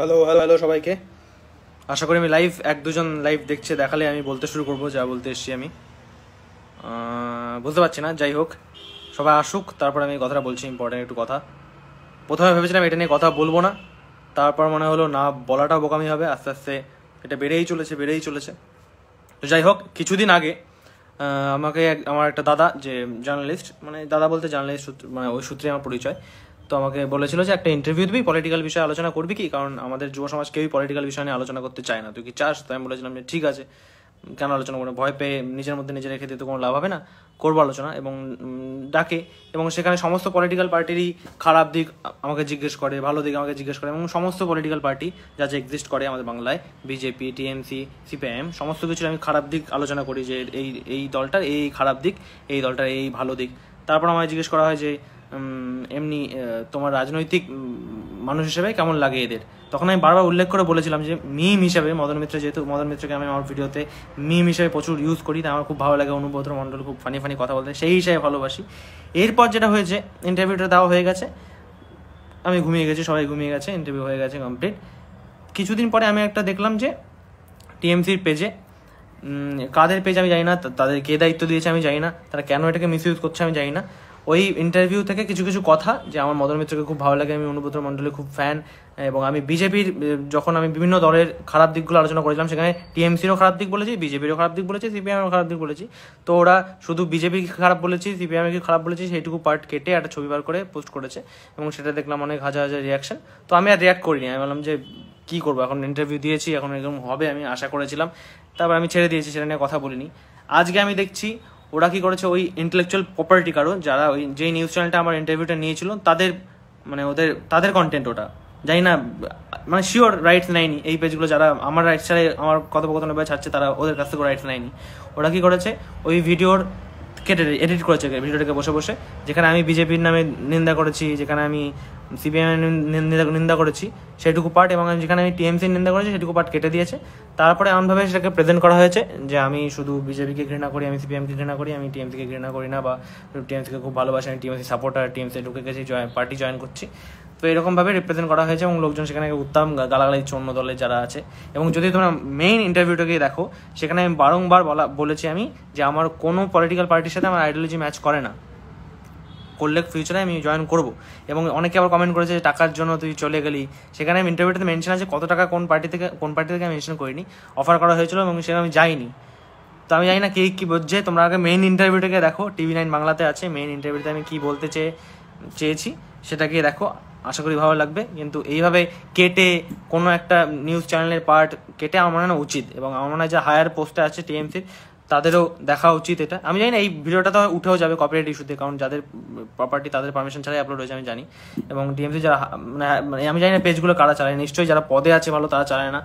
hello hello hello সবাইকে আশা করি আমি লাইভ এক দুজন লাইভ দেখছে দেখালে আমি বলতে শুরু করব যা বলতে এসছি আমি বুঝতে পারছি না যাই হোক সবাই আসুক তারপর আমি কথাটা বলছি ইম্পর্টেন্ট একটু কথা প্রথমে ভেবেছিলাম এটা নিয়ে কথা বলবো না তারপর মনে হলো না বলাটা বোকামি হবে আস্তে আস্তে এটা বেড়েই চলেছে বেড়েই চলেছে তো যাই হোক কিছুদিন আগে আমাকে আমার একটা দাদা যে জার্নালিস্ট মানে দাদা বলতে জার্নালিস্ট মানে ওই সূত্রে আমার পরিচয় তো আমাকে বলেছিল যে একটা ইন্টারভিউ দিবি পলিটিক্যাল বিষয়ে আলোচনা করবি কি কারণ আমাদের যুব সমাজ কেউই পলিটিক্যাল বিষয় নিয়ে আলোচনা করতে চায় না তুই কি চাস তো আমি বলেছিলাম যে ঠিক আছে কেন আলোচনা করবো ভয় পেয়ে নিজের মধ্যে নিজে রেখে দিতে কোনো লাভ হবে না করবো আলোচনা এবং ডাকে এবং সেখানে সমস্ত পলিটিক্যাল পার্টিরই খারাপ দিক আমাকে জিজ্ঞেস করে ভালো দিক আমাকে জিজ্ঞেস করে এবং সমস্ত পলিটিক্যাল পার্টি যা যে এক্সিস্ট করে আমাদের বাংলায় বিজেপি টিএমসি সিপিআইএম সমস্ত কিছু আমি খারাপ দিক আলোচনা করি যে এই এই দলটার এই খারাপ দিক এই দলটার এই ভালো দিক তারপর আমায় জিজ্ঞেস করা হয় যে এমনি তোমার রাজনৈতিক মানুষ হিসেবে কেমন লাগে এদের তখন আমি বারবার উল্লেখ করে বলেছিলাম যে মিম হিসাবে মদন মিত্র যেহেতু মদন মিত্রকে আমি আমার ভিডিওতে মিম হিসাবে প্রচুর ইউজ করি আমার খুব ভালো লাগে অনুব্রত মণ্ডল খুব ফানি ফানি কথা বলতে সেই হিসাবে ভালোবাসি এরপর যেটা হয়েছে ইন্টারভিউটা দেওয়া হয়ে গেছে আমি ঘুমিয়ে গেছি সবাই ঘুমিয়ে গেছে ইন্টারভিউ হয়ে গেছে কমপ্লিট কিছুদিন পরে আমি একটা দেখলাম যে টিএমসির পেজে কাদের পেজ আমি জানি না তাদের কে দায়িত্ব দিয়েছে আমি জানি না তারা কেন এটাকে মিস ইউজ করছে আমি জানি না ওই ইন্টারভিউ থেকে কিছু কিছু কথা যে আমার মদন মিত্রকে খুব ভালো লাগে আমি অনুব্রত মণ্ডলের খুব ফ্যান এবং আমি বিজেপির যখন আমি বিভিন্ন দলের খারাপ দিকগুলো আলোচনা করেছিলাম সেখানে টিএমসিরও খারাপ দিক বলেছি বিজেপিরও খারাপ দিক বলেছি সিপিএমেরও খারাপ দিক বলেছি তো ওরা শুধু বিজেপিকে খারাপ বলেছি সিপিএমকে খারাপ বলেছি সেইটুকু পার্ট কেটে একটা ছবি বার করে পোস্ট করেছে এবং সেটা দেখলাম অনেক হাজার হাজার রিয়াকশন তো আমি আর রিয়াক্ট করিনি আমি বললাম যে কি করবো এখন ইন্টারভিউ দিয়েছি এখন এরকম হবে আমি আশা করেছিলাম তারপর আমি ছেড়ে দিয়েছি সেটা নিয়ে কথা বলিনি আজকে আমি দেখছি ওরা কি করেছে ওই ইন্টেলেকচুয়াল প্রপার্টি কারো যারা ওই যে নিউজ চ্যানেলটা আমার ইন্টারভিউটা নিয়েছিল তাদের মানে ওদের তাদের কন্টেন্ট ওটা জানি না মানে শিওর রাইটস নেয়নি এই পেজগুলো যারা আমার রাইটস ছাড়া আমার কথোপকথন ছাড়ছে তারা ওদের কাছ থেকে রাইটস নেয়নি ওরা কি করেছে ওই ভিডিওর কেটে এডিট করেছে ভিডিওটাকে বসে বসে যেখানে আমি বিজেপির নামে নিন্দা করেছি যেখানে আমি সিপিএমের নিন্দা করেছি সেটুকু পার্ট এবং যেখানে আমি টিএমসির নিন্দা করেছি সেটুকু পার্ট কেটে দিয়েছে তারপরে এমনভাবে সেটাকে প্রেজেন্ট করা হয়েছে যে আমি শুধু বিজেপিকে ঘৃণা করি আমি সিপিএমকে ঘৃণা করি আমি টিএমসিকে ঘৃণা করি না বা টিএমসিকে খুব ভালোবাসি আমি টিএমসি সাপোর্টার টিএমসি ঢুকে গেছি জয়েন পার্টি জয়েন করছি তো এরকমভাবে রিপ্রেজেন্ট করা হয়েছে এবং লোকজন সেখানে উত্তম গালাগালি দিচ্ছে অন্য দলে যারা আছে এবং যদি তোমরা মেইন ইন্টারভিউটাকে দেখো সেখানে আমি বারংবার বলা বলেছি আমি যে আমার কোনো পলিটিক্যাল পার্টির সাথে আমার আইডিওলজি ম্যাচ করে না করলে ফিউচারে আমি জয়েন করব এবং অনেকে আবার কমেন্ট করেছে যে টাকার জন্য তুই চলে গেলি সেখানে আমি ইন্টারভিউতে মেনশন আছে কত টাকা কোন পার্টি থেকে কোন পার্টি থেকে আমি মেনশন করিনি অফার করা হয়েছিল এবং সেখানে আমি যাইনি তো আমি জানি না কে কী বলছে তোমরা আগে মেইন ইন্টারভিউটাকে দেখো টিভি নাইন বাংলাতে আছে মেইন ইন্টারভিউতে আমি কী বলতে চেয়ে চেয়েছি সেটাকে দেখো আশা করি ভালো লাগবে কিন্তু এইভাবে কেটে কোনো একটা নিউজ চ্যানেলের পার্ট কেটে আমার মনে উচিত এবং আমার মনে হয় যে হায়ার পোস্টে আছে টিএমসির তাদেরও দেখা উচিত এটা আমি জানি না এই ভিডিওটা তো উঠেও যাবে কপিরাইট ইস্যুতে কারণ যাদের প্রপার্টি তাদের পারমিশন ছাড়াই আপলোড হয়েছে আমি জানি এবং টিএমসি যারা মানে, মানে আমি জানি না পেজগুলো কারা চালায় নিশ্চয়ই যারা পদে আছে ভালো তারা চালায় না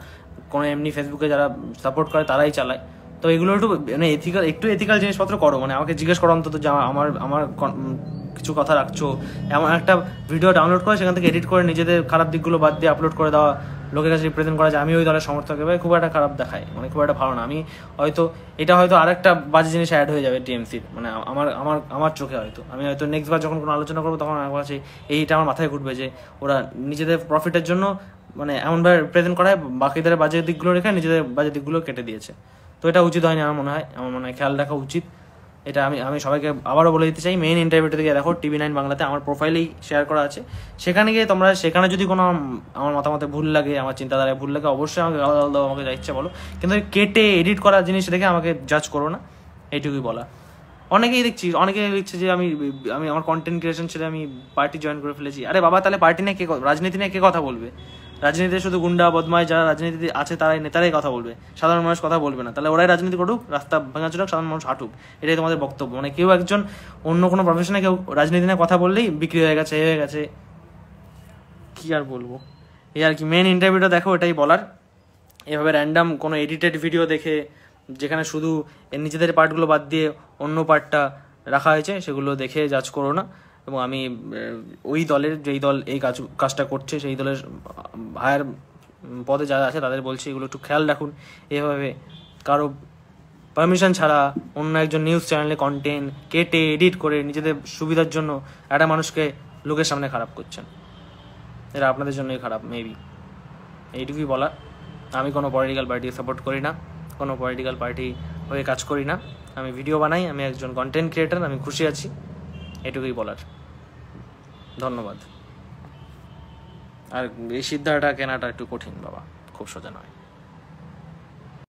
কোনো এমনি ফেসবুকে যারা সাপোর্ট করে তারাই চালায় তো এগুলো একটু মানে এথিক্যাল একটু এথিক্যাল জিনিসপত্র করো মানে আমাকে জিজ্ঞেস করো অন্তত যে আমার আমার কিছু কথা রাখছো এমন একটা ভিডিও ডাউনলোড করে সেখান থেকে এডিট করে নিজেদের খারাপ দিকগুলো বাদ দিয়ে আপলোড করে দেওয়া লোকের কাছে রিপ্রেজেন্ট করা যায় আমি ওই দলের সমর্থক এবার খুব একটা খারাপ দেখায় মানে খুব একটা ভালো না আমি হয়তো এটা হয়তো আরেকটা বাজে জিনিস অ্যাড হয়ে যাবে টিএমসির মানে আমার আমার আমার চোখে হয়তো আমি হয়তো নেক্সট বার যখন কোনো আলোচনা করবো তখন আমার কাছে এইটা আমার মাথায় ঘুরবে যে ওরা নিজেদের প্রফিটের জন্য মানে এমনভাবে রিপ্রেজেন্ট করায় বাকিদের বাজে দিকগুলো রেখে নিজেদের বাজে দিকগুলো কেটে দিয়েছে তো এটা উচিত হয়নি আমার মনে হয় আমার মনে হয় খেয়াল রাখা উচিত এটা আমি আমি সবাইকে আবারও বলে দিতে চাই মেন ইন্টারভিউটা থেকে দেখো টিভি নাইন বাংলাতে আমার প্রোফাইলেই শেয়ার করা আছে সেখানে গিয়ে তোমরা সেখানে যদি কোনো আমার মতামতে ভুল লাগে আমার চিন্তাধারায় ভুল লাগে অবশ্যই আমাকে আলাদা আলাদা আমাকে যা ইচ্ছা বলো কিন্তু কেটে এডিট করা জিনিস দেখে আমাকে জাজ করো না এইটুকুই বলা অনেকেই দেখছি অনেকে দেখছে যে আমি আমি আমার কন্টেন্ট ক্রিয়েশন ছেড়ে আমি পার্টি জয়েন করে ফেলেছি আরে বাবা তাহলে পার্টি নিয়ে কে রাজনীতি নিয়ে কে কথা বলবে রাজনীতিতে শুধু গুন্ডা বদমাই যারা রাজনীতিতে আছে তারাই নেতারাই কথা বলবে সাধারণ মানুষ কথা বলবে না তাহলে ওরাই রাজনীতি করুক রাস্তা ভাঙা চলুক সাধারণ মানুষ হাঁটুক এটাই তোমাদের বক্তব্য মানে কেউ একজন অন্য কোনো প্রফেশনে কেউ রাজনীতি নিয়ে কথা বললেই বিক্রি হয়ে গেছে হয়ে গেছে কি আর বলবো এই আর কি মেন ইন্টারভিউটা দেখো এটাই বলার এভাবে র্যান্ডাম কোনো এডিটেড ভিডিও দেখে যেখানে শুধু নিজেদের পার্টগুলো বাদ দিয়ে অন্য পার্টটা রাখা হয়েছে সেগুলো দেখে জাজ করো না এবং আমি ওই দলের যেই দল এই কাজ কাজটা করছে সেই দলের হায়ার পদে যারা আছে তাদের বলছি এগুলো একটু খেয়াল রাখুন এভাবে কারো পারমিশন ছাড়া অন্য একজন নিউজ চ্যানেলে কন্টেন্ট কেটে এডিট করে নিজেদের সুবিধার জন্য একটা মানুষকে লোকের সামনে খারাপ করছেন এরা আপনাদের জন্যই খারাপ মেবি এইটুকুই বলা আমি কোনো পলিটিক্যাল পার্টি সাপোর্ট করি না কোনো পলিটিক্যাল পার্টি হয়ে কাজ করি না আমি ভিডিও বানাই আমি একজন কন্টেন্ট ক্রিয়েটার আমি খুশি আছি এটুকুই বলার ধন্যবাদ আর এই সিদ্ধাটা কেনাটা একটু কঠিন বাবা খুব সোজা নয়